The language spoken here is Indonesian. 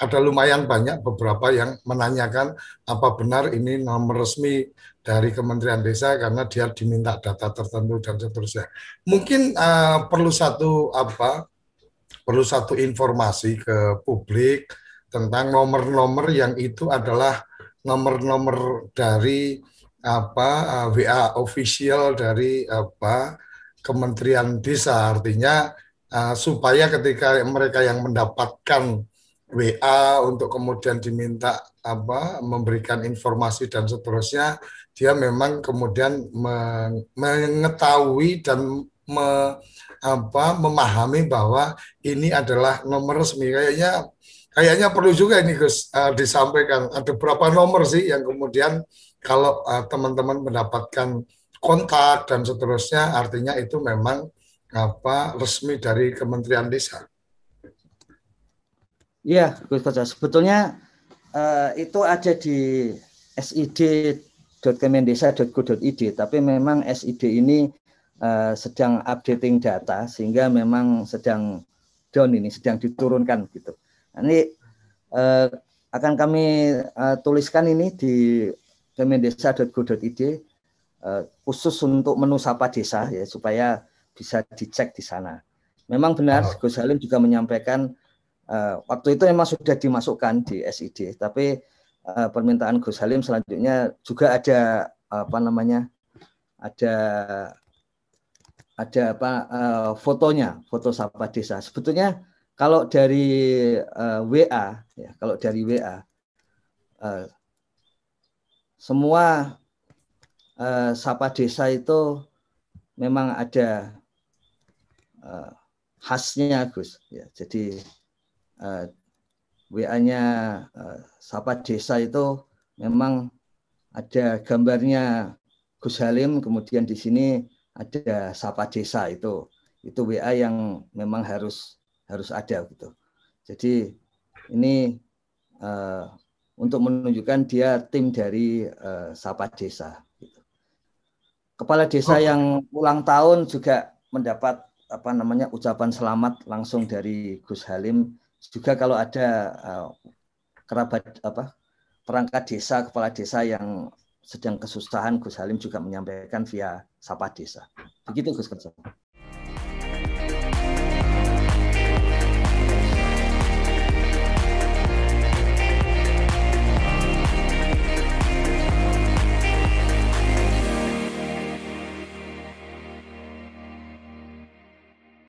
ada lumayan banyak beberapa yang menanyakan apa benar ini nomor resmi dari Kementerian Desa karena dia diminta data tertentu dan seterusnya. Mungkin uh, perlu satu apa perlu satu informasi ke publik tentang nomor-nomor yang itu adalah nomor-nomor dari apa uh, eh, WA official dari apa Kementerian Desa artinya uh, supaya ketika mereka yang mendapatkan WA untuk kemudian diminta apa memberikan informasi dan seterusnya dia memang kemudian mengetahui dan me, apa memahami bahwa ini adalah nomor resmi kayaknya kayaknya perlu juga ini Gus uh, disampaikan ada berapa nomor sih yang kemudian kalau teman eh, teman-teman mendapatkan kontak dan seterusnya artinya itu memang apa resmi dari Kementerian Desa Iya, Gus Koco. Sebetulnya uh, itu ada di sid.kemendesa.go.id, tapi memang SID ini uh, sedang updating data sehingga memang sedang down ini, sedang diturunkan gitu. Ini uh, akan kami uh, tuliskan ini di kemendesa.go.id uh, khusus untuk menu sapa desa ya supaya bisa dicek di sana. Memang benar, Gus Halim juga menyampaikan uh, waktu itu memang sudah dimasukkan di SID, tapi uh, permintaan Gus Halim selanjutnya juga ada apa namanya, ada ada apa uh, fotonya, foto sapa desa. Sebetulnya kalau dari uh, WA, ya, kalau dari WA, uh, semua uh, sapa desa itu memang ada uh, khasnya Gus. Ya, jadi uh, eh, WA-nya uh, eh, sahabat desa itu memang ada gambarnya Gus Halim, kemudian di sini ada sapa desa itu. Itu WA yang memang harus harus ada gitu. Jadi ini uh, untuk menunjukkan dia tim dari uh, sapa desa. Gitu. Kepala desa yang ulang tahun juga mendapat apa namanya ucapan selamat langsung dari Gus Halim juga kalau ada eh, kerabat apa perangkat desa kepala desa yang sedang kesusahan Gus Halim juga menyampaikan via sapa desa begitu Gus Kerso.